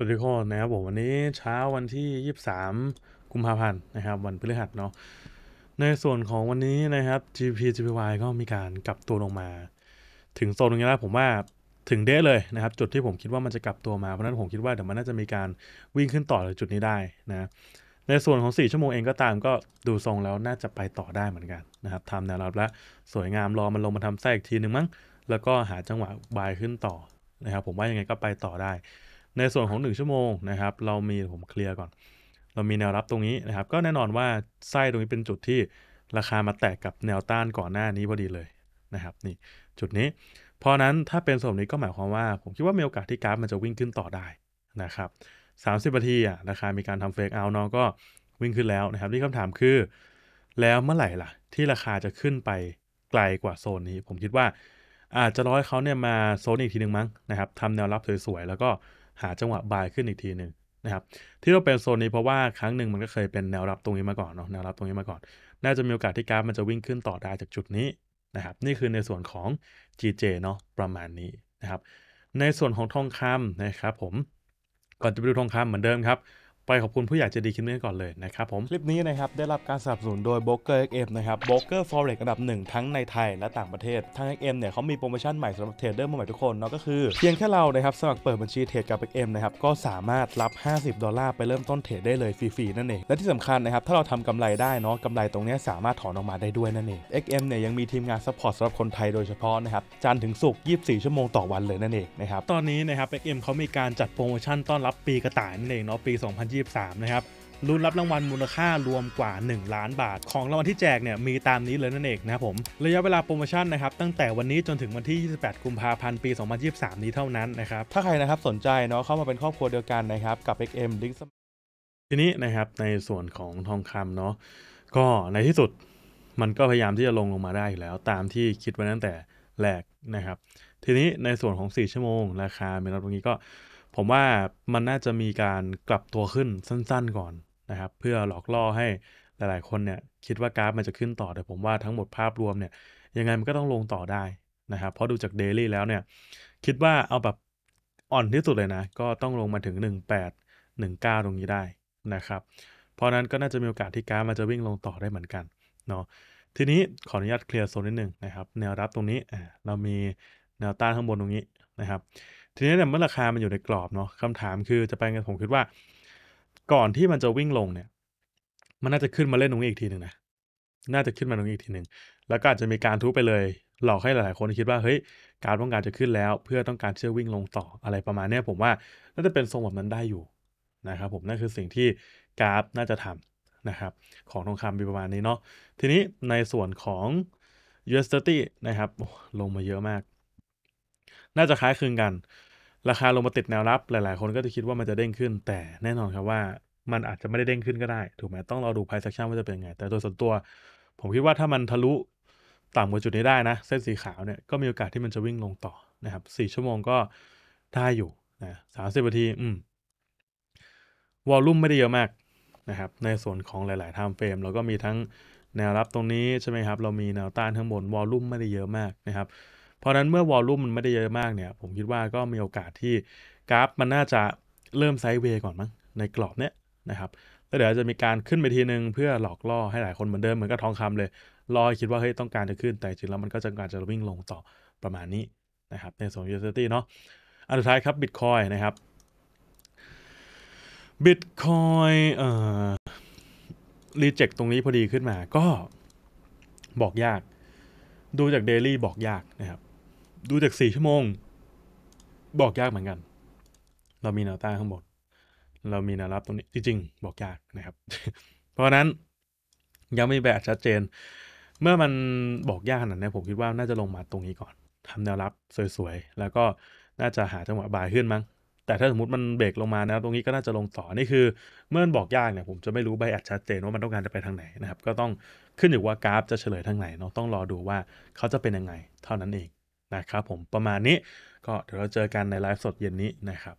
สวัสดีคบนะครับผมวันนี้เช้าวันที่ 23 กุมภาพันธ์นะครับวันพฤหัสเนาะในส่วนของวันนี้นะครับ GP GPY ก็มีการกลับตัวลงมา ถึงโซนตรงนี้แล้วผมว่าถึงเด้เลยนะครับจุดที่ผมคิดว่ามันจะกลับตัวมา เพราะนั้นผมคิดว่าเดี๋ยวมันน่าจะมีการวิ่งขึ้นต่อจากจุดนี้ได้นะในส่วนของ 4 ชั่วโมงเองก็ตามก็ดูทรงแล้วน่าจะไปต่อได้เหมือนกันนะครับทำแนวรับแล้วสวยงามรอมันลงมาทำแทรกอีกทีหนึ่งมั้งแล้วก็หาจังหวะบายขึ้นต่อนะครับผมว่ายังไงก็ไปต่อได้ในส่วนของ1ชั่วโมงนะครับ เรามีผมเคลียร์ก่อน เรามีแนวรับตรงนี้นะครับ ก็แน่นอนว่าไส้ตรงนี้เป็นจุดที่ราคามาแตกกับแนวต้านก่อนหน้านี้พอดีเลยนะครับ นี่จุดนี้เพราะนั้นถ้าเป็นส่วนนี้ก็หมายความว่า ผมคิดว่ามีโอกาสที่กราฟมันจะวิ่งขึ้นต่อได้นะครับ30นาทีอ่ะราคามีการทำเฟกเอาเนาะก็วิ่งขึ้นแล้วนะครับนี่คำถามคือ แล้วเมื่อไหร่ล่ะที่ราคาจะขึ้นไปไกลกว่าโซนนี้ ผมคิดว่าอาจจะร้อยเขาเนี่ยมาโซนอีกทีหนึ่งมั้งนะครับทำแนวรับสวยๆแล้วก็หาจังหวะบายขึ้นอีกทีหนึ่งนะครับ ที่เราเป็นโซนนี้เพราะว่าครั้งหนึ่งมันก็เคยเป็นแนวรับตรงนี้มาก่อนเนาะแนวรับตรงนี้มาก่อน น่าจะมีโอกาสที่กราฟมันจะวิ่งขึ้นต่อได้จากจุดนี้นะครับ นี่คือในส่วนของ GJ เนาะประมาณนี้นะครับในส่วนของทองคำนะครับผมก่อนจะไปดูทองคำเหมือนเดิมครับไป ขอบคุณผู้ใหญ่จะดีคลิปนี้ก่อนเลยนะครับผม คลิปนี้นะครับ ได้รับการสนับสนุนโดย b r o k e r XM นะครับโบรกเกอร์ฟอเร็กอันดับหนึ่งทั้งในไทยและต่างประเทศทาง XM เนี่ยเขามีโปรโมชั่นใหม่สำหรับเทรดเดอร์มือใหม่ทุกคนเนาะก็คือเพียงแค่เรานะครับ สมัครเปิดบัญชีเทรดกับ XM นะครับ ก็สามารถรับ 50 ดอลลาร์ไปเริ่มต้นเทรดได้เลยฟรีๆนั่นเองและที่สำคัญนะครับถ้าเราทำกำไรได้เนาะกำไรตรงนี้สามารถถอนออกมาได้ด้วยนั่นเอง XM เนี่ยยังมีทีมงานซัพพอร์ตสำหรับคนไทยโดยเฉพาะนะครับจันถึงศุกร์24 ชั่วโมงต่อวันเลยนั่นเองนะครับตอนนี้นะครับ XM เขามีการจัดโปรโมชั่นต้อนรับปีกระต่ายนั่นเองเนาะปี 2020 2023 นะครับ ลุ้นรับรางวัลมูลค่ารวมกว่า 1 ล้านบาท ของรางวัลที่แจกเนี่ยมีตามนี้เลยนั่นเองนะครับผม ระยะเวลาโปรโมชั่นนะครับตั้งแต่วันนี้จนถึงวันที่ 28 กุมภาพันธ์ปี 2023 นี้เท่านั้นนะครับ ถ้าใครนะครับสนใจเนาะเข้ามาเป็นครอบครัวเดียวกันนะครับกับ XM Link ทีนี้นะครับ ในส่วนของทองคำเนาะก็ในที่สุดมันก็พยายามที่จะลงลงมาได้อยู่แล้วตามที่คิดไว้ตั้งแต่แรกนะครับ ทีนี้ในส่วนของ 4 ชั่วโมง ราคาเมลตรงนี้ก็ผมว่ามันน่าจะมีการกลับตัวขึ้นสั้น ๆก่อนนะครับเพื่อหลอกล่อให้หลายๆคนเนี่ยคิดว่ากราฟมันจะขึ้นต่อแต่ ผมว่าทั้งหมดภาพรวมเนี่ยยังไงมันก็ต้องลงต่อได้นะครับเพราะดูจากเดลี่แล้วเนี่ยคิดว่าเอาแบบอ่อนที่สุดเลยนะก็ต้องลงมาถึง 18 19 ตรงนี้ได้นะครับเพราะนั้นก็น่าจะมีโอกาสที่กราฟมันจะวิ่งลงต่อได้เหมือนกันเนาะทีนี้ขออนุญาตเคลียร์โซนนิดหนึ่งนะครับ แนวรับตรงนี้เรามีแนวต้านข้างบนตรงนี้นะครับทีนี้เนี่ยเมื่อราคามันอยู่ในกรอบเนาะคำถามคือจะไปกันผมคิดว่า ก่อนที่มันจะวิ่งลงเนี่ยมันน่าจะขึ้นมาเล่นตรงนี้อีกทีหนึ่งนะน่าจะขึ้นมาตรงนี้อีกทีหนึ่งแล้วก็อาจจะมีการทุบไปเลยหลอกให้หลายๆคนคิดว่าเฮ้ยการต้องการจะขึ้นแล้ว เพื่อต้องการเชื่อวิ่งลงต่ออะไรประมาณนี้ผมว่าน่าจะเป็นทรงแบบนั้นได้อยู่นะครับผมนั่นคือสิ่งที่กราฟน่าจะทำนะครับ ของทองคำมีประมาณนี้เนาะทีนี้ในส่วนของ US 30นะครับลงมาเยอะมาก น่าจะคล้ายคลึงกันราคาลงมาติดแนวรับหลายๆคนก็จะคิดว่ามันจะเด้งขึ้น แต่แน่นอนครับว่ามันอาจจะไม่ได้เด้งขึ้นก็ได้ ถูกไหมต้องรอดูไพ่สั a c t i o ว่าจะเป็นยังไง แต่โดยส่วนตัว ผมคิดว่าถ้ามันทะลุต่ำกว่าจุดนี้ได้นะ เส้นสีขาวเนี่ย ก็มีโอกาสที่มันจะวิ่งลงต่อนะครับสี่ชั่วโมงก็ได้อยู่นะสามสิบนาที อืมวอลลุ่มไม่ได้เยอะมากนะครับ ในส่วนของหลายๆไทม์เฟรมเราก็มีทั้งแนวรับตรงนี้ใช่ไหมครับ เรามีแนวต้านข้างบนวอลลุ่มไม่ได้เยอะมากนะครับเพราะนั้นเมื่อวอลลุ่มมันไม่ได้เยอะมากเนี่ย ผมคิดว่าก็มีโอกาสที่กราฟมันน่าจะเริ่มไซด์เวย์ก่อนมั้งในกรอบเนี้ยนะครับแล้วเดี๋ยวจะมีการขึ้นไปทีนึง เพื่อหลอกล่อให้หลายคนเหมือนเดิมเหมือนกับทองคำเลย รอคิดว่าเฮ้ยต้องการจะขึ้นแต่จริงแล้วมันก็จะการจะวิ่งลงต่อประมาณนี้นะครับ ในส่วนยูเซอร์ตี้เนาะอันสุดท้ายครับบิตคอยนะครับบิตคอยเอ่อรีเจ็คตรงนี้พอดีขึ้นมาก็ บอกยาก ดูจากเดลี่บอกยากนะครับดูจากสี่ชั่วโมงบอกยากเหมือนกัน เรามีแนวต้านข้างบนเรามีแนวรับตรงนี้จริงๆ บอกยากนะครับ เพราะนั้นยังไม่แบบชัดเจน เมื่อมันบอกยากขนาดนี้ผมคิดว่าน่าจะลงมาตรงนี้ก่อน ทำแนวรับ สวยๆ แล้วก็น่าจะหาจังหวะบายขึ้นมั้ง แต่ถ้าสมมติมันเบรกลงมานะตรงนี้ก็น่าจะลงต่อนี่คือ เมื่อมันบอกยากเนี่ยผมจะไม่รู้ใบอัดชัดเจนว่ามันต้องการจะไปทางไหนนะครับ ก็ต้องขึ้นอยู่ว่ากราฟจะเฉลยทางไหนเนาะต้องรอดูว่าเขาจะเป็นยังไง เท่านั้นเองนะครับผมประมาณนี้ก็เดี๋ยวเราเจอกันในไลฟ์สดเย็นนี้นะครับ